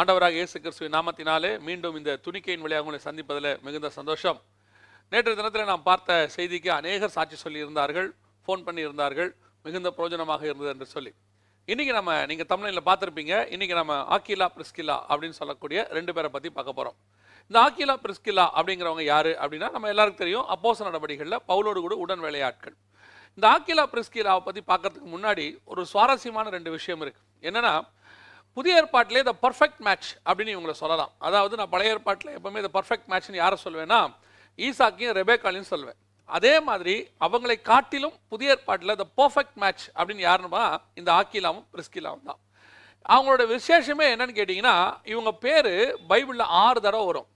ஆண்டவராக இயேசு கிறிஸ்துவின் நாமத்தினாலே மீண்டும் இந்த துணிக்கையின் வழியாக உங்களை சந்திப்பதில் மிகுந்த சந்தோஷம் நேற்று தினத்தில் நாம் பார்த்த செய்திக்கு அநேகர் சாட்சி சொல்லியிருந்தார்கள் ஃபோன் பண்ணியிருந்தார்கள் மிகுந்த பிரோஜனமாக இருந்தது என்று சொல்லி இன்றைக்கி நம்ம நீங்கள் தமிழில் பார்த்துருப்பீங்க இன்றைக்கி நம்ம ஆக்கிலா பிரிஸ்கிலா அப்படின்னு சொல்லக்கூடிய ரெண்டு பேரை பற்றி பார்க்க போகிறோம் இந்த ஆக்கிலா பிரிஸ்கிலா அப்படிங்கிறவங்க யார் அப்படின்னா நம்ம எல்லாருக்கும் தெரியும் அப்போச நடவடிக்கைகளில் பவுலோடு கூட உடன் விளையாட்கள் இந்த ஆக்கிலா பிரிஸ்கிலாவை பற்றி பார்க்கறதுக்கு முன்னாடி ஒரு சுவாரஸ்யமான ரெண்டு விஷயம் இருக்குது என்னென்னா புதிய ஏற்பாட்டிலே த பர்ஃபெக்ட் மேட்ச் அப்படின்னு இவங்களை சொல்லலாம் அதாவது நான் பழைய ஏற்பாட்டில் எப்பவுமே இந்த பர்ஃபெக்ட் மேட்ச்னு யாரை சொல்வேன்னா ஈசாக்கையும் ரெபேக்காலையும் சொல்லுவேன் அதே மாதிரி அவங்களை காட்டிலும் புதிய ஏற்பாட்டில் த பர்ஃபெக்ட் மேட்ச் அப்படின்னு யாருன்னா இந்த ஆக்கிலாவும் பிரிஸ்கிலாவும் தான் அவங்களோட விசேஷமே என்னன்னு கேட்டிங்கன்னா இவங்க பேர் பைபிளில் ஆறு தடவை வரும்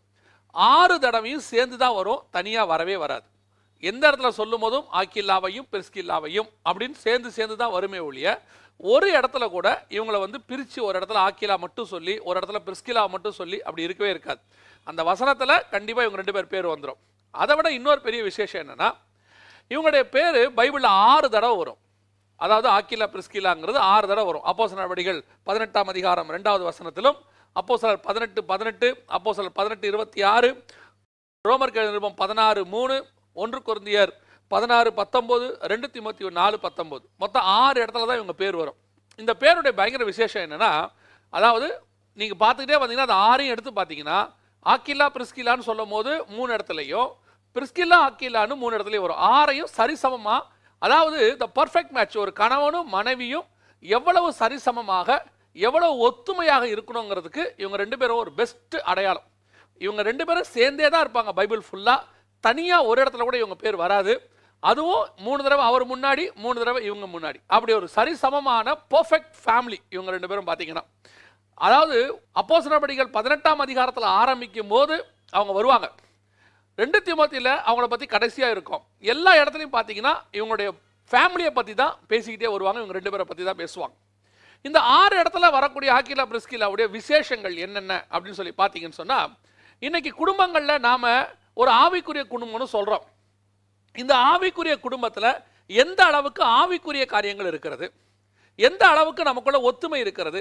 ஆறு தடவையும் சேர்ந்து தான் வரும் தனியாக வரவே வராது எந்த இடத்துல சொல்லும் போதும் ஆக்கில்லாவையும் பெருஸ்கில்லாவையும் அப்படின்னு சேர்ந்து சேர்ந்து தான் வருமே ஒழிய ஒரு இடத்துல கூட இவங்களை வந்து பிரித்து ஒரு இடத்துல ஆக்கிலா மட்டும் சொல்லி ஒரு இடத்துல பிரிஸ்கிலா மட்டும் சொல்லி அப்படி இருக்கவே இருக்காது அந்த வசனத்தில் கண்டிப்பாக இவங்க ரெண்டு பேர் பேர் வந்துடும் அதை விட இன்னொரு பெரிய விசேஷம் என்னென்னா இவங்களுடைய பேர் பைபிளில் ஆறு தடவை வரும் அதாவது ஆக்கிலா பிரிஸ்கிலாங்கிறது ஆறு தடவை வரும் அப்போ சில நடவடிகள் பதினெட்டாம் அதிகாரம் ரெண்டாவது வசனத்திலும் அப்போ சிலர் பதினெட்டு பதினெட்டு அப்போ சிலர் பதினெட்டு இருபத்தி ஆறு ரோமர் நிருபம் பதினாறு மூணு ஒன்று குருந்தியர் பதினாறு பத்தொம்போது ரெண்டு திமுத்தி நாலு பத்தொம்போது மொத்தம் ஆறு இடத்துல தான் இவங்க பேர் வரும் இந்த பேருடைய பயங்கர விசேஷம் என்னென்னா அதாவது நீங்கள் பார்த்துக்கிட்டே பார்த்தீங்கன்னா அது ஆறையும் எடுத்து பார்த்தீங்கன்னா ஆக்கில்லா பிரிஸ்கிலான்னு சொல்லும் போது மூணு இடத்துலையும் பிரிஸ்கில்லா ஆக்கில்லான்னு மூணு இடத்துலையும் வரும் ஆறையும் சரிசமமாக அதாவது த பர்ஃபெக்ட் மேட்ச் ஒரு கணவனும் மனைவியும் எவ்வளவு சரிசமமாக எவ்வளவு ஒத்துமையாக இருக்கணுங்கிறதுக்கு இவங்க ரெண்டு பேரும் ஒரு பெஸ்ட்டு அடையாளம் இவங்க ரெண்டு பேரும் சேர்ந்தே தான் இருப்பாங்க பைபிள் ஃபுல்லாக தனியாக ஒரு இடத்துல கூட இவங்க பேர் வராது அதுவும் மூணு தடவை அவர் முன்னாடி மூணு தடவை இவங்க முன்னாடி அப்படி ஒரு சரிசமமான பர்ஃபெக்ட் ஃபேமிலி இவங்க ரெண்டு பேரும் பார்த்தீங்கன்னா அதாவது அப்போஸ் நடவடிக்கைகள் பதினெட்டாம் அதிகாரத்தில் ஆரம்பிக்கும் போது அவங்க வருவாங்க ரெண்டு திமுத்தியில் அவங்கள பற்றி கடைசியாக இருக்கும் எல்லா இடத்துலையும் பார்த்தீங்கன்னா இவங்களுடைய ஃபேமிலியை பற்றி தான் பேசிக்கிட்டே வருவாங்க இவங்க ரெண்டு பேரை பற்றி தான் பேசுவாங்க இந்த ஆறு இடத்துல வரக்கூடிய ஆக்கிலா பிரிஸ்கிலாவுடைய விசேஷங்கள் என்னென்ன அப்படின்னு சொல்லி பார்த்தீங்கன்னு சொன்னால் இன்றைக்கி குடும்பங்களில் நாம் ஒரு ஆவிக்குரிய குடும்பம்னு சொல்கிறோம் இந்த ஆவிக்குரிய குடும்பத்தில் எந்த அளவுக்கு ஆவிக்குரிய காரியங்கள் இருக்கிறது எந்த அளவுக்கு நமக்குள்ள ஒத்துமை இருக்கிறது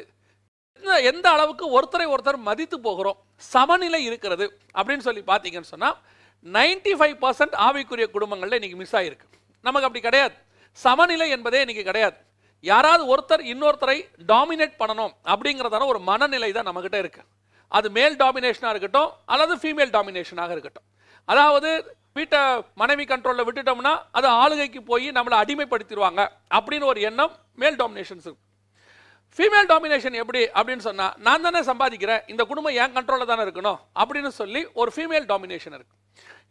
எந்த அளவுக்கு ஒருத்தரை ஒருத்தர் மதித்து போகிறோம் சமநிலை இருக்கிறது அப்படின்னு சொல்லி பார்த்தீங்கன்னு சொன்னால் நைன்டி ஃபைவ் பர்சன்ட் ஆவிக்குரிய குடும்பங்களில் இன்றைக்கி மிஸ் ஆகிருக்கு நமக்கு அப்படி கிடையாது சமநிலை என்பதே இன்றைக்கி கிடையாது யாராவது ஒருத்தர் இன்னொருத்தரை டாமினேட் பண்ணணும் அப்படிங்கிறதான ஒரு மனநிலை தான் நம்மக்கிட்ட இருக்குது அது மேல் டாமினேஷனாக இருக்கட்டும் அல்லது ஃபீமேல் டாமினேஷனாக இருக்கட்டும் அதாவது வீட்டை மனைவி கண்ட்ரோலில் விட்டுட்டோம்னா அது ஆளுகைக்கு போய் நம்மளை அடிமைப்படுத்திடுவாங்க அப்படின்னு ஒரு எண்ணம் மேல் டாமினேஷன்ஸ் ஃபீமேல் டாமினேஷன் எப்படி அப்படின்னு சொன்னால் நான் தானே சம்பாதிக்கிறேன் இந்த குடும்பம் என் கண்ட்ரோலில் தானே இருக்கணும் அப்படின்னு சொல்லி ஒரு ஃபீமேல் டாமினேஷன் இருக்குது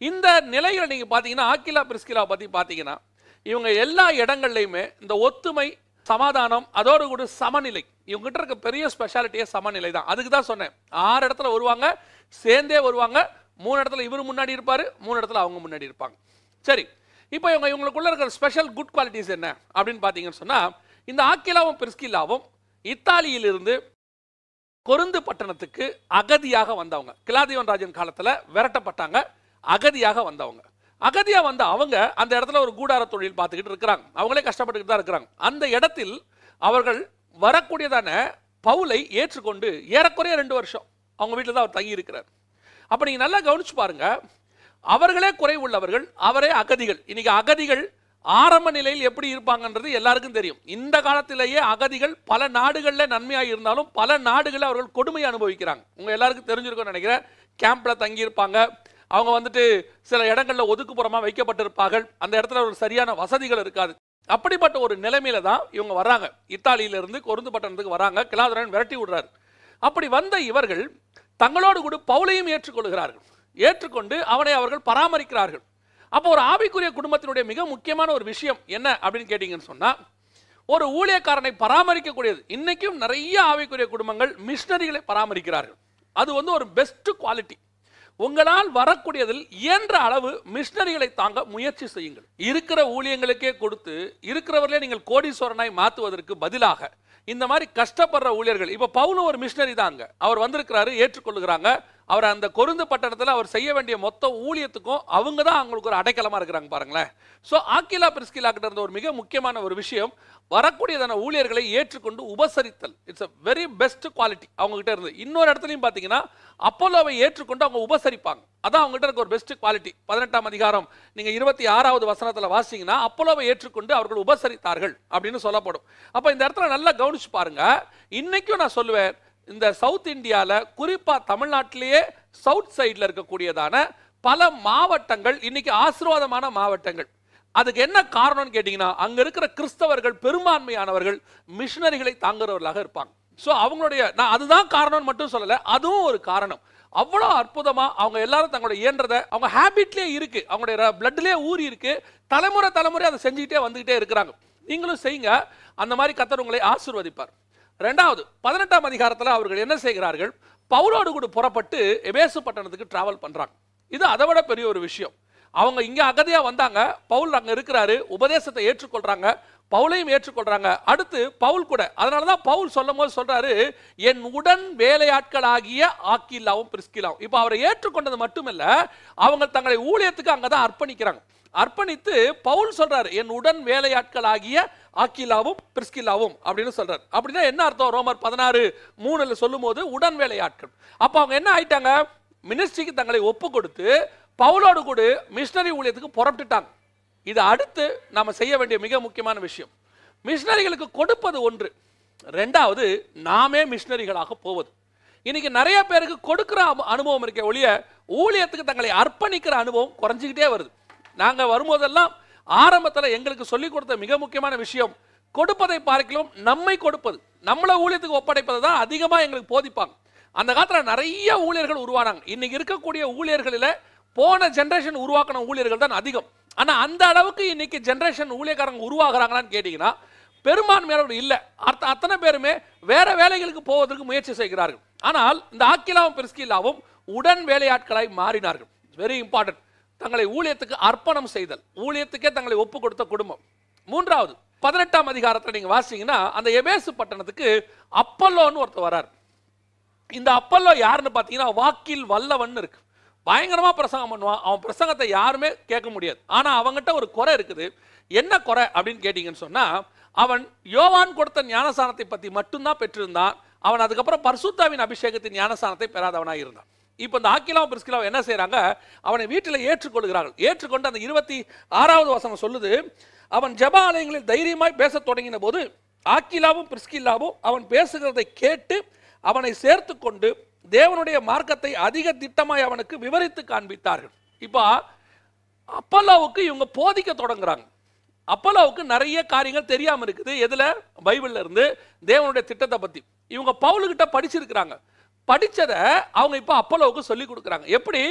இந்த நிலையில் நீங்கள் பார்த்தீங்கன்னா ஆக்கிலா பிரிஸ்கிலா பற்றி பார்த்தீங்கன்னா இவங்க எல்லா இடங்கள்லையுமே இந்த ஒத்துமை சமாதானம் அதோடு கூட சமநிலை இவங்ககிட்ட இருக்க பெரிய ஸ்பெஷாலிட்டியே சமநிலை தான் அதுக்கு தான் சொன்னேன் ஆறு இடத்துல வருவாங்க சேர்ந்தே வருவாங்க மூணு இடத்துல இவர் முன்னாடி இருப்பார் மூணு இடத்துல அவங்க முன்னாடி இருப்பாங்க சரி இப்போ இவங்க இவங்களுக்குள்ள இருக்கிற ஸ்பெஷல் குட் குவாலிட்டிஸ் என்ன அப்படின்னு பார்த்தீங்கன்னு சொன்னால் இந்த ஆக்கிலாவும் பிரிஸ்கிலாவும் இத்தாலியிலிருந்து கொருந்து பட்டணத்துக்கு அகதியாக வந்தவங்க கிலாதிவன் ராஜன் காலத்தில் விரட்டப்பட்டாங்க அகதியாக வந்தவங்க அகதியாக வந்த அவங்க அந்த இடத்துல ஒரு கூடார தொழில் பார்த்துக்கிட்டு இருக்கிறாங்க அவங்களே கஷ்டப்பட்டுக்கிட்டு தான் இருக்கிறாங்க அந்த இடத்தில் அவர்கள் வரக்கூடியதான பவுலை ஏற்றுக்கொண்டு ஏறக்குறைய ரெண்டு வருஷம் அவங்க வீட்டில் தான் அவர் தங்கி இருக்கிறார் அப்போ நீங்கள் நல்லா கவனிச்சு பாருங்க அவர்களே குறை உள்ளவர்கள் அவரே அகதிகள் இன்னைக்கு அகதிகள் ஆரம்ப நிலையில் எப்படி இருப்பாங்கன்றது எல்லாருக்கும் தெரியும் இந்த காலத்திலேயே அகதிகள் பல நாடுகளில் நன்மையாக இருந்தாலும் பல நாடுகளில் அவர்கள் கொடுமையை அனுபவிக்கிறாங்க உங்கள் எல்லாருக்கும் தெரிஞ்சிருக்கும்னு நினைக்கிறேன் கேம்பில் தங்கியிருப்பாங்க அவங்க வந்துட்டு சில இடங்களில் ஒதுக்குப்புறமாக வைக்கப்பட்டிருப்பார்கள் அந்த இடத்துல ஒரு சரியான வசதிகள் இருக்காது அப்படிப்பட்ட ஒரு நிலைமையில தான் இவங்க வராங்க இத்தாலியிலிருந்து கொருந்து பட்டணத்துக்கு வராங்க கிலாதுரன் விரட்டி விடுறாரு அப்படி வந்த இவர்கள் தங்களோடு கூட பவுலையும் ஏற்றுக்கொள்கிறார்கள் ஏற்றுக்கொண்டு அவனை அவர்கள் பராமரிக்கிறார்கள் அப்போ ஒரு ஆவிக்குரிய குடும்பத்தினுடைய மிக முக்கியமான ஒரு விஷயம் என்ன அப்படின்னு கேட்டிங்கன்னு சொன்னால் ஒரு ஊழியக்காரனை பராமரிக்கக்கூடியது இன்றைக்கும் நிறைய ஆவிக்குரிய குடும்பங்கள் மிஷினரிகளை பராமரிக்கிறார்கள் அது வந்து ஒரு பெஸ்ட் குவாலிட்டி உங்களால் வரக்கூடியதில் இயன்ற அளவு மிஷினரிகளை தாங்க முயற்சி செய்யுங்கள் இருக்கிற ஊழியங்களுக்கே கொடுத்து இருக்கிறவர்களே நீங்கள் கோடீஸ்வரனாய் மாற்றுவதற்கு பதிலாக இந்த மாதிரி கஷ்டப்படுற ஊழியர்கள் இப்போ பவுல் ஒரு மிஷினரி தாங்க அவர் வந்திருக்கிறாரு ஏற்றுக்கொள்கிறாங்க அவர் அந்த கொருந்து பட்டணத்தில் அவர் செய்ய வேண்டிய மொத்த ஊழியத்துக்கும் அவங்க தான் அவங்களுக்கு ஒரு அடைக்கலமாக இருக்கிறாங்க பாருங்களேன் ஸோ ஆக்கிலா பிரிஸ்கிலா கிட்ட இருந்த ஒரு மிக முக்கியமான ஒரு விஷயம் வரக்கூடியதான ஊழியர்களை ஏற்றுக்கொண்டு உபசரித்தல் it's a very best quality அவங்ககிட்ட இருந்து இன்னொரு இடத்துலையும் பார்த்தீங்கன்னா அப்போலோவை ஏற்றுக்கொண்டு அவங்க உபசரிப்பாங்க அதான் அவங்ககிட்ட இருக்க ஒரு பெஸ்ட் குவாலிட்டி பதினெட்டாம் அதிகாரம் நீங்கள் இருபத்தி ஆறாவது வசனத்தில் வாசிங்கன்னா அப்போலோவை ஏற்றுக்கொண்டு அவர்கள் உபசரித்தார்கள் அப்படின்னு சொல்லப்படும் அப்போ இந்த இடத்துல நல்லா கவனிச்சு பாருங்க இன்னைக்கும் நான் சொல்லுவேன் இந்த சவுத் இந்தியாவில் குறிப்பாக தமிழ்நாட்டிலேயே சவுத் சைடில் இருக்கக்கூடியதான பல மாவட்டங்கள் இன்னைக்கு ஆசீர்வாதமான மாவட்டங்கள் அதுக்கு என்ன காரணம்னு கேட்டிங்கன்னா அங்கே இருக்கிற கிறிஸ்தவர்கள் பெரும்பான்மையானவர்கள் மிஷினரிகளை தாங்குறவர்களாக இருப்பாங்க ஸோ அவங்களுடைய நான் அதுதான் காரணம்னு மட்டும் சொல்லலை அதுவும் ஒரு காரணம் அவ்வளோ அற்புதமாக அவங்க எல்லாரும் தங்களோட இயன்றதை அவங்க ஹேபிட்லேயே இருக்குது அவங்களுடைய பிளட்லேயே ஊறி இருக்குது தலைமுறை தலைமுறை அதை செஞ்சுக்கிட்டே வந்துக்கிட்டே இருக்கிறாங்க நீங்களும் செய்யுங்க அந்த மாதிரி கத்தர் உங்களை ஆசிர்வதிப்பார் ரெண்டாவது பதினெட்டாம் அதிகாரத்தில் அவர்கள் என்ன செய்கிறார்கள் பவுலோடு கூட புறப்பட்டு எபேசு பட்டணத்துக்கு ட்ராவல் பண்ணுறாங்க இது அதை விட பெரிய ஒரு விஷயம் அவங்க இங்கே அகதியாக வந்தாங்க பவுல் அங்கே இருக்கிறாரு உபதேசத்தை ஏற்றுக்கொள்கிறாங்க பவுலையும் ஏற்றுக்கொள்கிறாங்க அடுத்து பவுல் கூட அதனால தான் பவுல் சொல்லும் போது சொல்கிறாரு என் உடன் வேலையாட்களாகிய ஆக்கில்லாவும் பிரிஸ்கிலாவும் இப்போ அவரை ஏற்றுக்கொண்டது மட்டுமில்லை அவங்க தங்களை ஊழியத்துக்கு அங்கே தான் அர்ப்பணிக்கிறாங்க அர்ப்பணித்து பவுல் சொல்றாரு என் உடன் வேலையாட்கள் ஆகிய ஆக்கிலாவும் பிரிஸ்கிலாவும் அப்படின்னு சொல்றாரு அப்படின்னா என்ன அர்த்தம் ரோமர் பதினாறு மூணுல சொல்லும் போது உடன் வேலையாட்கள் அப்போ அவங்க என்ன ஆயிட்டாங்க மினிஸ்ட்ரிக்கு தங்களை ஒப்பு கொடுத்து பவுலோடு கூட மிஷினரி ஊழியத்துக்கு புறப்பட்டுட்டாங்க இது அடுத்து நம்ம செய்ய வேண்டிய மிக முக்கியமான விஷயம் மிஷினரிகளுக்கு கொடுப்பது ஒன்று ரெண்டாவது நாமே மிஷினரிகளாக போவது இன்னைக்கு நிறைய பேருக்கு கொடுக்குற அனுபவம் இருக்க ஒழிய ஊழியத்துக்கு தங்களை அர்ப்பணிக்கிற அனுபவம் குறைஞ்சிக்கிட்டே வருது நாங்கள் வரும்போதெல்லாம் ஆரம்பத்தில் எங்களுக்கு சொல்லிக் கொடுத்த மிக முக்கியமான விஷயம் கொடுப்பதை பார்க்கலாம் நம்மை கொடுப்பது நம்மளை ஊழியத்துக்கு ஒப்படைப்பதை தான் அதிகமாக எங்களுக்கு போதிப்பாங்க அந்த காலத்தில் நிறைய ஊழியர்கள் உருவானாங்க இன்னைக்கு இருக்கக்கூடிய ஊழியர்களில் போன ஜென்ரேஷன் உருவாக்கின ஊழியர்கள் தான் அதிகம் ஆனால் அந்த அளவுக்கு இன்னைக்கு ஜென்ரேஷன் ஊழியக்காரங்க உருவாகிறாங்களான்னு கேட்டிங்கன்னா பெரும்பான்மையானவர் இல்லை அர்த்த அத்தனை பேருமே வேற வேலைகளுக்கு போவதற்கு முயற்சி செய்கிறார்கள் ஆனால் இந்த ஆக்கிலாவும் பெருஸ்கிலாவும் உடன் வேலையாட்களாய் மாறினார்கள் இட்ஸ் வெரி இம்பார்ட்டன்ட் தங்களை ஊழியத்துக்கு அர்ப்பணம் செய்தல் ஊழியத்துக்கே தங்களை ஒப்பு கொடுத்த குடும்பம் மூன்றாவது பதினெட்டாம் அதிகாரத்தில் நீங்கள் வாசிங்கன்னா அந்த எபேசு பட்டணத்துக்கு அப்பல்லோன்னு ஒருத்தர் வரார் இந்த அப்பல்லோ யாருன்னு பார்த்தீங்கன்னா வாக்கில் வல்லவன் இருக்கு பயங்கரமாக பிரசங்கம் பண்ணுவான் அவன் பிரசங்கத்தை யாருமே கேட்க முடியாது ஆனால் அவங்ககிட்ட ஒரு குறை இருக்குது என்ன குறை அப்படின்னு கேட்டிங்கன்னு சொன்னால் அவன் யோவான் கொடுத்த ஞானசானத்தை பற்றி மட்டும்தான் பெற்றிருந்தான் அவன் அதுக்கப்புறம் பர்சுத்தாவின் அபிஷேகத்தின் ஞானசானத்தை பெறாதவனாக இருந்தான் இப்போ இந்த ஆக்கிலாவும் பிரிஸ்கிலாவும் என்ன செய்கிறாங்க அவனை வீட்டில் ஏற்றுக்கொள்கிறார்கள் ஏற்றுக்கொண்டு அந்த இருபத்தி ஆறாவது வசனம் சொல்லுது அவன் ஜப ஆலயங்களில் தைரியமாய் பேசத் தொடங்கின போது ஆக்கிலாவும் பிரிஸ்கில்லாவும் அவன் பேசுகிறதை கேட்டு அவனை சேர்த்து கொண்டு தேவனுடைய மார்க்கத்தை அதிக திட்டமாய் அவனுக்கு விவரித்து காண்பித்தார்கள் இப்போ அப்பல்லாவுக்கு இவங்க போதிக்க தொடங்குறாங்க அப்பல்லாவுக்கு நிறைய காரியங்கள் தெரியாமல் இருக்குது எதில் பைபிளில் இருந்து தேவனுடைய திட்டத்தை பற்றி இவங்க பவுலுக்கிட்ட படிச்சிருக்கிறாங்க படித்ததை அவங்க இப்போ அப்பளவுக்கு சொல்லி கொடுக்குறாங்க எப்படி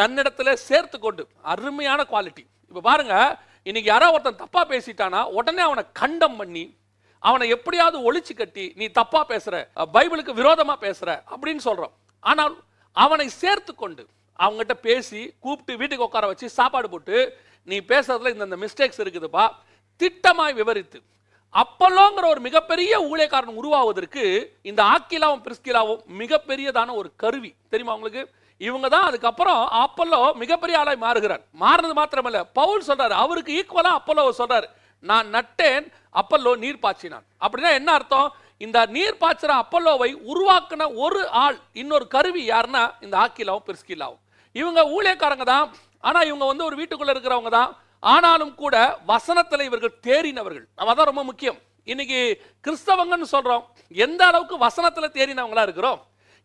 தன்னிடத்துல சேர்த்து கொண்டு அருமையான குவாலிட்டி இப்போ பாருங்க இன்னைக்கு யாராவது ஒருத்தன் தப்பாக பேசிட்டானா உடனே அவனை கண்டம் பண்ணி அவனை எப்படியாவது ஒழிச்சு கட்டி நீ தப்பாக பேசுகிற பைபிளுக்கு விரோதமாக பேசுகிற அப்படின்னு சொல்கிறோம் ஆனால் அவனை சேர்த்து கொண்டு அவங்ககிட்ட பேசி கூப்பிட்டு வீட்டுக்கு உட்கார வச்சு சாப்பாடு போட்டு நீ பேசுறதுல இந்தந்த மிஸ்டேக்ஸ் இருக்குதுப்பா திட்டமாய் விவரித்து அப்பல்லோங்கிற ஒரு மிகப்பெரிய ஊழியக்காரன் உருவாவதற்கு இந்த ஆக்கிலாவும் பிரிஸ்கிலாவும் மிகப்பெரியதான ஒரு கருவி தெரியுமா உங்களுக்கு இவங்க தான் அதுக்கப்புறம் அப்பல்லோ மிகப்பெரிய ஆளாய் மாறுகிறார் மாறினது மாத்திரமல்ல பவுல் சொல்றாரு அவருக்கு ஈக்குவலாக அப்பல்லோ சொல்றாரு நான் நட்டேன் அப்பல்லோ நீர் பாய்ச்சினான் அப்படின்னா என்ன அர்த்தம் இந்த நீர் பாய்ச்சிற அப்பல்லோவை உருவாக்கின ஒரு ஆள் இன்னொரு கருவி யாருன்னா இந்த ஆக்கிலாவும் பிரிஸ்கிலாவும் இவங்க ஊழியக்காரங்க தான் ஆனால் இவங்க வந்து ஒரு வீட்டுக்குள்ளே இருக்கிறவங்க தான் ஆனாலும் கூட வசனத்தில் இவர்கள் தேறினவர்கள் நம்ம தான் ரொம்ப முக்கியம் இன்னைக்கு கிறிஸ்தவங்கன்னு சொல்கிறோம் எந்த அளவுக்கு வசனத்தில் தேறினவங்களா இருக்கிறோம்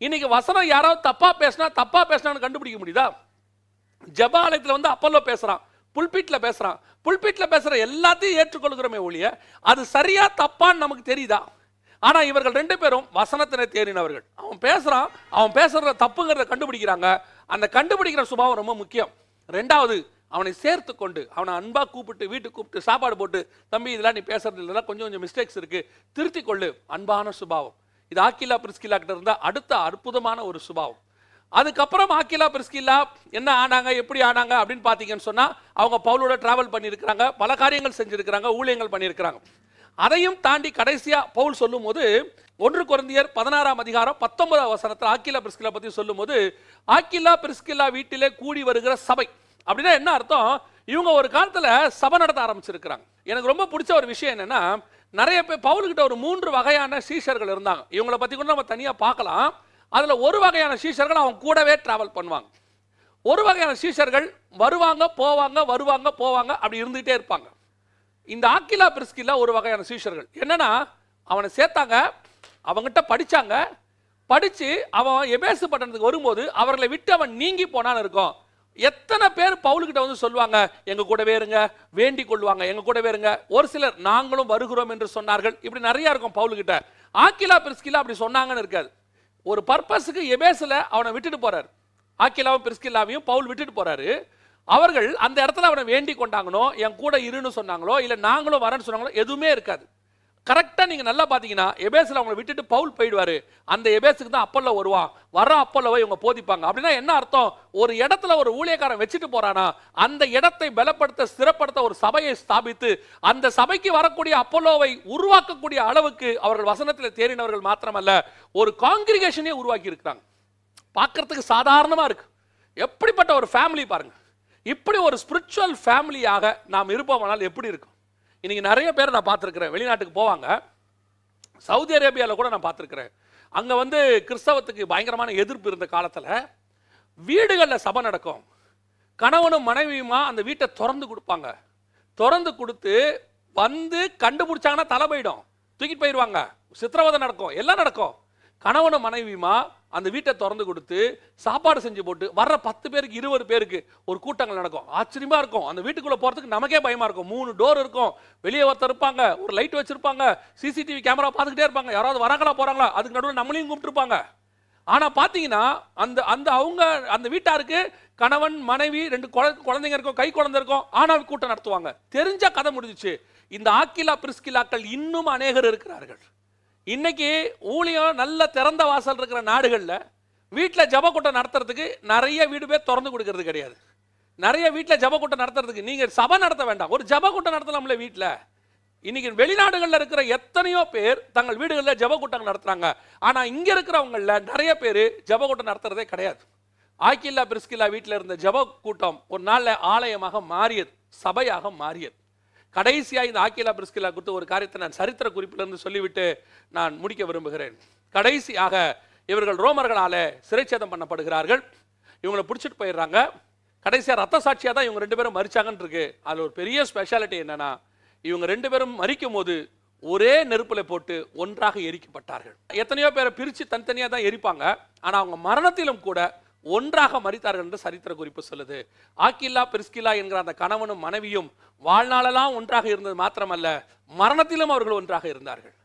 இன்னைக்கு வசனம் யாராவது தப்பாக பேசினா தப்பாக பேசினான்னு கண்டுபிடிக்க முடியுதா ஜபாலயத்தில் வந்து அப்பல்லோ பேசுகிறான் புல்பீட்டில் பேசுகிறான் புல்பீட்டில் பேசுகிற எல்லாத்தையும் ஏற்றுக்கொள்கிறோமே ஒழிய அது சரியாக தப்பான்னு நமக்கு தெரியுதா ஆனால் இவர்கள் ரெண்டு பேரும் வசனத்தினை தேறினவர்கள் அவன் பேசுகிறான் அவன் பேசுகிற தப்புங்கிறத கண்டுபிடிக்கிறாங்க அந்த கண்டுபிடிக்கிற சுபாவம் ரொம்ப முக்கியம் ரெண்டாவது அவனை சேர்த்து கொண்டு அவனை அன்பாக கூப்பிட்டு வீட்டுக்கு கூப்பிட்டு சாப்பாடு போட்டு தம்பி இதெல்லாம் நீ பேசுறது இல்லை கொஞ்சம் கொஞ்சம் மிஸ்டேக்ஸ் இருக்குது திருத்தி கொள்ளு அன்பான சுபாவம் இது ஆக்கிலா பிரிஸ்கிலா கிட்ட இருந்தால் அடுத்த அற்புதமான ஒரு சுபாவம் அதுக்கப்புறம் ஆக்கிலா பிரிஸ்கில்லா என்ன ஆனாங்க எப்படி ஆனாங்க அப்படின்னு பார்த்தீங்கன்னு சொன்னால் அவங்க பவுலோட ட்ராவல் பண்ணியிருக்கிறாங்க பல காரியங்கள் செஞ்சுருக்கிறாங்க ஊழியங்கள் பண்ணியிருக்கிறாங்க அதையும் தாண்டி கடைசியாக பவுல் சொல்லும்போது ஒன்று குழந்தையர் பதினாறாம் அதிகாரம் பத்தொன்பதாம் வசனத்தில் ஆக்கிலா பிரிஸ்கிலா பற்றி சொல்லும்போது ஆக்கிலா பிரிஸ்கில்லா வீட்டிலே கூடி வருகிற சபை அப்படின்னா என்ன அர்த்தம் இவங்க ஒரு காலத்தில் சபை நடத்த ஆரம்பிச்சிருக்கிறாங்க எனக்கு ரொம்ப பிடிச்ச ஒரு விஷயம் என்னென்னா நிறைய பேர் பவுல்கிட்ட ஒரு மூன்று வகையான சீஷர்கள் இருந்தாங்க இவங்களை பற்றி கூட நம்ம தனியாக பார்க்கலாம் அதில் ஒரு வகையான சீஷர்கள் அவங்க கூடவே ட்ராவல் பண்ணுவாங்க ஒரு வகையான சீஷர்கள் வருவாங்க போவாங்க வருவாங்க போவாங்க அப்படி இருந்துகிட்டே இருப்பாங்க இந்த ஆக்கிலா பிரிஸ்கில் ஒரு வகையான சீஷர்கள் என்னென்னா அவனை சேர்த்தாங்க அவங்ககிட்ட படித்தாங்க படித்து அவன் எபேசு பட்டணத்துக்கு வரும்போது அவர்களை விட்டு அவன் நீங்கி போனான்னு இருக்கும் எத்தனை பேர் பவுலுக்கிட்ட வந்து சொல்லுவாங்க எங்க கூடவே இருங்க வேண்டிக் கொள்வாங்க எங்க கூடவே இருங்க ஒரு சிலர் நாங்களும் வருகிறோம் என்று சொன்னார்கள் இப்படி நிறைய இருக்கும் பவுலுக்கிட்ட ஆக்கிலா பிரிஸ்கிலா அப்படி சொன்னாங்கன்னு இருக்காது ஒரு பர்பஸுக்கு எபேஸில் அவனை விட்டுட்டு போறாரு ஆக்கிலாவும் பிரிஸ்கில்லாவையும் பவுல் விட்டுட்டு போறாரு அவர்கள் அந்த இடத்துல அவனை வேண்டி கொண்டாங்கனோ என் கூட இருன்னு சொன்னாங்களோ இல்லை நாங்களும் வரேன்னு சொன்னாங்களோ எதுவுமே இருக்காது கரெக்டாக நீங்கள் நல்லா பார்த்தீங்கன்னா எபேஸில் அவங்களை விட்டுட்டு பவுல் போயிடுவார் அந்த எபேஸுக்கு தான் அப்பல்ல வருவான் வர போய் இவங்க போதிப்பாங்க அப்படின்னா என்ன அர்த்தம் ஒரு இடத்துல ஒரு ஊழியக்காரன் வச்சுட்டு போறானா அந்த இடத்தை பலப்படுத்த சிறப்படுத்த ஒரு சபையை ஸ்தாபித்து அந்த சபைக்கு வரக்கூடிய அப்பல்லோவை உருவாக்கக்கூடிய அளவுக்கு அவர்கள் வசனத்தில் தேறினவர்கள் மாத்திரமல்ல ஒரு காங்கிரிகேஷனே உருவாக்கி இருக்கிறாங்க பார்க்கறதுக்கு சாதாரணமாக இருக்கு எப்படிப்பட்ட ஒரு ஃபேமிலி பாருங்க இப்படி ஒரு ஸ்பிரிச்சுவல் ஃபேமிலியாக நாம் இருப்போமானால் எப்படி இருக்கும் இன்றைக்கி நிறைய பேர் நான் பார்த்துருக்குறேன் வெளிநாட்டுக்கு போவாங்க சவுதி அரேபியாவில் கூட நான் பார்த்துருக்குறேன் அங்கே வந்து கிறிஸ்தவத்துக்கு பயங்கரமான எதிர்ப்பு இருந்த காலத்தில் வீடுகளில் சபை நடக்கும் கணவனும் மனைவியுமா அந்த வீட்டை திறந்து கொடுப்பாங்க திறந்து கொடுத்து வந்து கண்டுபிடிச்சாங்கன்னா தலை போயிடும் தூக்கிட்டு போயிடுவாங்க சித்திரவதை நடக்கும் எல்லாம் நடக்கும் கணவனை மனைவியுமா அந்த வீட்டை திறந்து கொடுத்து சாப்பாடு செஞ்சு போட்டு வர்ற பத்து பேருக்கு இருபது பேருக்கு ஒரு கூட்டங்கள் நடக்கும் ஆச்சரியமா இருக்கும் அந்த வீட்டுக்குள்ள போறதுக்கு நமக்கே பயமா இருக்கும் மூணு டோர் இருக்கும் வெளியே ஒருத்தர் இருப்பாங்க ஒரு லைட் வச்சிருப்பாங்க சிசிடிவி கேமரா பார்த்துக்கிட்டே இருப்பாங்க யாராவது வராங்களா போறாங்களா அதுக்கு நடுவில் நம்மளையும் கூப்பிட்டுருப்பாங்க ஆனால் பார்த்தீங்கன்னா அந்த அந்த அவங்க அந்த வீட்டாருக்கு கணவன் மனைவி ரெண்டு குழந்தைங்க இருக்கும் கை குழந்தை இருக்கும் ஆனால் கூட்டம் நடத்துவாங்க தெரிஞ்ச கதை முடிஞ்சிச்சு இந்த ஆக்கிலா பிரிஸ்கிலாக்கள் இன்னும் அநேகர் இருக்கிறார்கள் இன்னைக்கு ஊழியம் நல்ல திறந்த வாசல் இருக்கிற நாடுகளில் வீட்டில் ஜபக்கூட்டம் நடத்துறதுக்கு நிறைய வீடு பேர் திறந்து கொடுக்கறது கிடையாது நிறைய வீட்டில் ஜபக்கூட்டம் நடத்துறதுக்கு நீங்கள் சபை நடத்த வேண்டாம் ஒரு ஜபக்கூட்டம் நடத்தலாம்ல வீட்டில் இன்னைக்கு வெளிநாடுகளில் இருக்கிற எத்தனையோ பேர் தங்கள் வீடுகளில் கூட்டம் நடத்துகிறாங்க ஆனால் இங்கே இருக்கிறவங்களில் நிறைய பேர் ஜபக்கூட்டம் நடத்துறதே கிடையாது ஆக்கில்லா பிரிஸ்கில்லா வீட்டில் இருந்த ஜப கூட்டம் ஒரு நாளில் ஆலயமாக மாறியது சபையாக மாறியது கடைசியாக இந்த ஆக்கிலா பிரிஸ்கிலா கொடுத்து ஒரு காரியத்தை நான் சரித்திர குறிப்பிலிருந்து சொல்லிவிட்டு நான் முடிக்க விரும்புகிறேன் கடைசியாக இவர்கள் ரோமர்களால் சிறைச்சேதம் பண்ணப்படுகிறார்கள் இவங்களை பிடிச்சிட்டு போயிடுறாங்க கடைசியாக ரத்த சாட்சியாக தான் இவங்க ரெண்டு பேரும் மறிச்சாங்கன்னு இருக்கு அதில் ஒரு பெரிய ஸ்பெஷாலிட்டி என்னென்னா இவங்க ரெண்டு பேரும் மறிக்கும் போது ஒரே நெருப்பில் போட்டு ஒன்றாக எரிக்கப்பட்டார்கள் எத்தனையோ பேரை பிரித்து தனித்தனியாக தான் எரிப்பாங்க ஆனால் அவங்க மரணத்திலும் கூட ஒன்றாக மறித்தார்கள் என்று சரித்திர குறிப்பு சொல்லுது ஆக்கில்லா பிரிஸ்கில்லா என்கிற அந்த கணவனும் மனைவியும் வாழ்நாளெல்லாம் ஒன்றாக இருந்தது மாத்திரமல்ல மரணத்திலும் அவர்கள் ஒன்றாக இருந்தார்கள்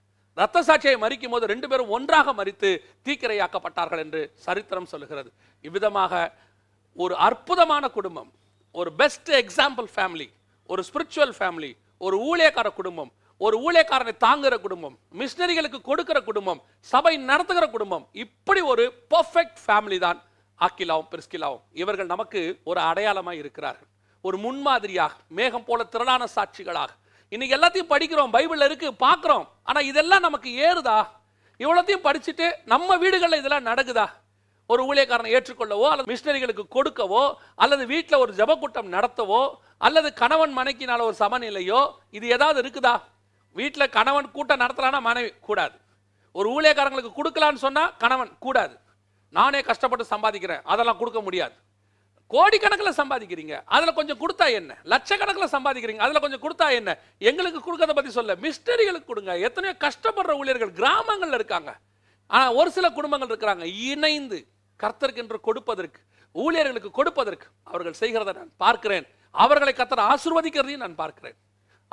ரத்த சாட்சியை மறிக்கும் போது ரெண்டு பேரும் ஒன்றாக மறித்து தீக்கிரையாக்கப்பட்டார்கள் என்று சரித்திரம் சொல்லுகிறது இவ்விதமாக ஒரு அற்புதமான குடும்பம் ஒரு பெஸ்ட் எக்ஸாம்பிள் ஃபேமிலி ஒரு ஸ்பிரிச்சுவல் ஃபேமிலி ஒரு ஊழியக்கார குடும்பம் ஒரு ஊழியக்காரனை தாங்குகிற குடும்பம் மிஷினரிகளுக்கு கொடுக்கிற குடும்பம் சபை நடத்துகிற குடும்பம் இப்படி ஒரு பர்ஃபெக்ட் ஃபேமிலி தான் ஆக்கிலாவும் பிரிஸ்கிலாவும் இவர்கள் நமக்கு ஒரு அடையாளமாக இருக்கிறார்கள் ஒரு முன்மாதிரியாக மேகம் போல திரளான சாட்சிகளாக இன்னைக்கு எல்லாத்தையும் படிக்கிறோம் பைபிளில் இருக்கு பார்க்குறோம் ஆனால் இதெல்லாம் நமக்கு ஏறுதா இவ்வளோத்தையும் படிச்சுட்டு நம்ம வீடுகளில் இதெல்லாம் நடக்குதா ஒரு ஊழியக்காரனை ஏற்றுக்கொள்ளவோ அல்லது மிஷினரிகளுக்கு கொடுக்கவோ அல்லது வீட்டில் ஒரு ஜபக்கூட்டம் நடத்தவோ அல்லது கணவன் மனைக்கினால ஒரு சமநிலையோ இது ஏதாவது இருக்குதா வீட்டில் கணவன் கூட்டம் நடத்தலான்னா மனைவி கூடாது ஒரு ஊழியக்காரங்களுக்கு கொடுக்கலான்னு சொன்னால் கணவன் கூடாது நானே கஷ்டப்பட்டு சம்பாதிக்கிறேன் அதெல்லாம் கொடுக்க முடியாது கோடிக்கணக்கில் சம்பாதிக்கிறீங்க அதில் கொஞ்சம் கொடுத்தா என்ன லட்சக்கணக்கில் சம்பாதிக்கிறீங்க அதில் கொஞ்சம் கொடுத்தா என்ன எங்களுக்கு கொடுக்கறத பற்றி சொல்ல மிஸ்டரிகளுக்கு கொடுங்க எத்தனையோ கஷ்டப்படுற ஊழியர்கள் கிராமங்களில் இருக்காங்க ஆனால் ஒரு சில குடும்பங்கள் இருக்கிறாங்க இணைந்து கர்த்தருக்கென்று கொடுப்பதற்கு ஊழியர்களுக்கு கொடுப்பதற்கு அவர்கள் செய்கிறத நான் பார்க்கிறேன் அவர்களை கத்தர் ஆசிர்வதிக்கிறதையும் நான் பார்க்கிறேன்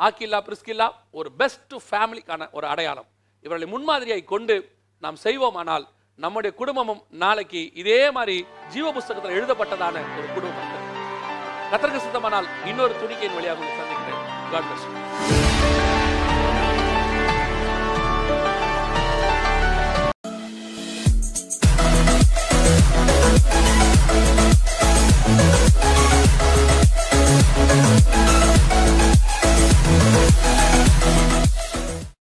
ஆக்கில்லா பிரிஸ்கில்லா ஒரு பெஸ்ட் ஃபேமிலிக்கான ஒரு அடையாளம் இவர்களை முன்மாதிரியை கொண்டு நாம் செய்வோமானால் நம்முடைய குடும்பமும் நாளைக்கு இதே மாதிரி ஜீவ புஸ்தகத்தில் எழுதப்பட்டதான ஒரு குடும்பம் கத்திரக்கு சித்தமானால் இன்னொரு துணிக்கையின் வழியாக சந்திக்கிறேன்